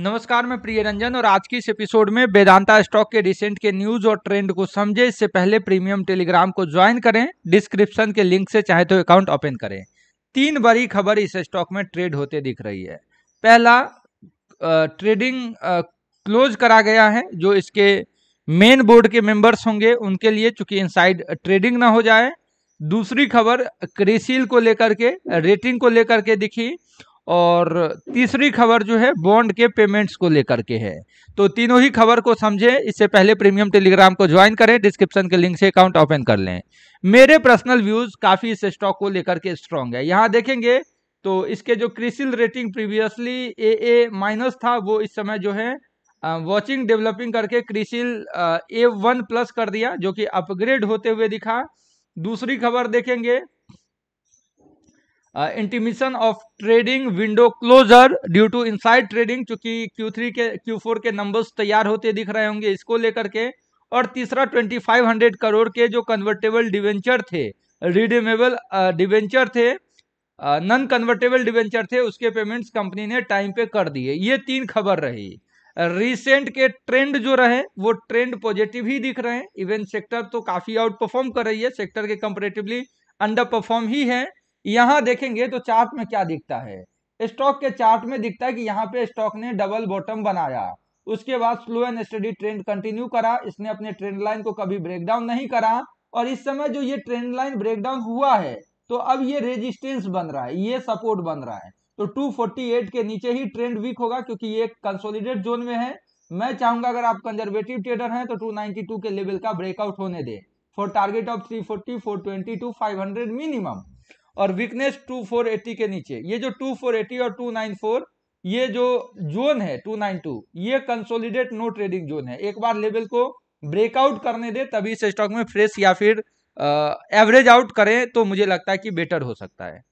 नमस्कार मैं प्रिय रंजन और आज की इस एपिसोड में वेदांता स्टॉक के रिसेंट के न्यूज और ट्रेंड को समझे इससे पहले प्रीमियम टेलीग्राम को ज्वाइन करें डिस्क्रिप्शन के लिंक से चाहे तो अकाउंट ओपन करें तीन बड़ी खबर इस स्टॉक में ट्रेड होते दिख रही है पहला ट्रेडिंग क्लोज करा गया है जो इसके मेन बोर्ड के मेंबर्स होंगे उनके लिए चूंकि इनसाइड ट्रेडिंग ना हो जाए दूसरी खबर क्रेसिल को लेकर के रेटिंग को लेकर के दिखी और तीसरी खबर जो है बॉन्ड के पेमेंट्स को लेकर के है तो तीनों ही खबर को समझें इससे पहले प्रीमियम टेलीग्राम को ज्वाइन करें डिस्क्रिप्शन के लिंक से अकाउंट ओपन कर लें मेरे पर्सनल व्यूज काफ़ी इस स्टॉक को लेकर के स्ट्रांग है यहां देखेंगे तो इसके जो CRISIL rating previously A A minus था वो इस समय जो है वॉचिंग डेवलपिंग करके क्रिसिल ए वन प्लस कर दिया जो कि अपग्रेड होते हुए दिखा दूसरी खबर देखेंगे intimation of trading window closure due to inside trading चूंकि Q3 के Q4 के नंबर्स तैयार होते दिख रहे होंगे इसको लेकर के और तीसरा 2500 करोड़ के जो कन्वर्टेबल डिवेंचर थे रिडीमेबल डिवेंचर uh, थे नॉन कन्वर्टेबल डिवेंचर थे उसके पेमेंट्स कंपनी ने टाइम पे कर दिए ये तीन खबर रही रिसेंट uh, के ट्रेंड जो रहे वो ट्रेंड पॉजिटिव ही दिख रहे हैं इवेंट सेक्टर तो काफी आउट परफॉर्म कर रही है सेक्टर के कंपेरेटिवली अंडर परफॉर्म ही है यहां देखेंगे तो चार्ट में क्या दिखता है स्टॉक के चार्ट में दिखता है कि यहाँ पे स्टॉक ने डबल बॉटम बनाया उसके बाद slow and steady trend continue करा इसने अपने ट्रेंड लाइन को कभी ब्रेकडाउन नहीं करा और इस समय जो ये ट्रेंड लाइन ब्रेकडाउन हुआ है तो अब ये रेजिस्टेंस बन रहा है ये सपोर्ट बन रहा है तो 248 के नीचे ही ट्रेंड वीक होगा क्योंकि ये कंसोलिडेट जोन में है मैं चाहूंगा अगर आप कंजर्वेटिव ट्रेडर हैं तो 292 के लेवल का ब्रेकआउट होने दें for target of 340 422, to 500 minimum और वीकनेस 2480 के नीचे ये जो 2480 और 294 ये जो जोन है 292 ये कंसोलिडेट नो ट्रेडिंग जोन है एक बार लेवल को ब्रेकआउट करने दे तभी इस स्टॉक में फ्रेश या फिर एवरेज आउट करें तो मुझे लगता है कि बेटर हो सकता है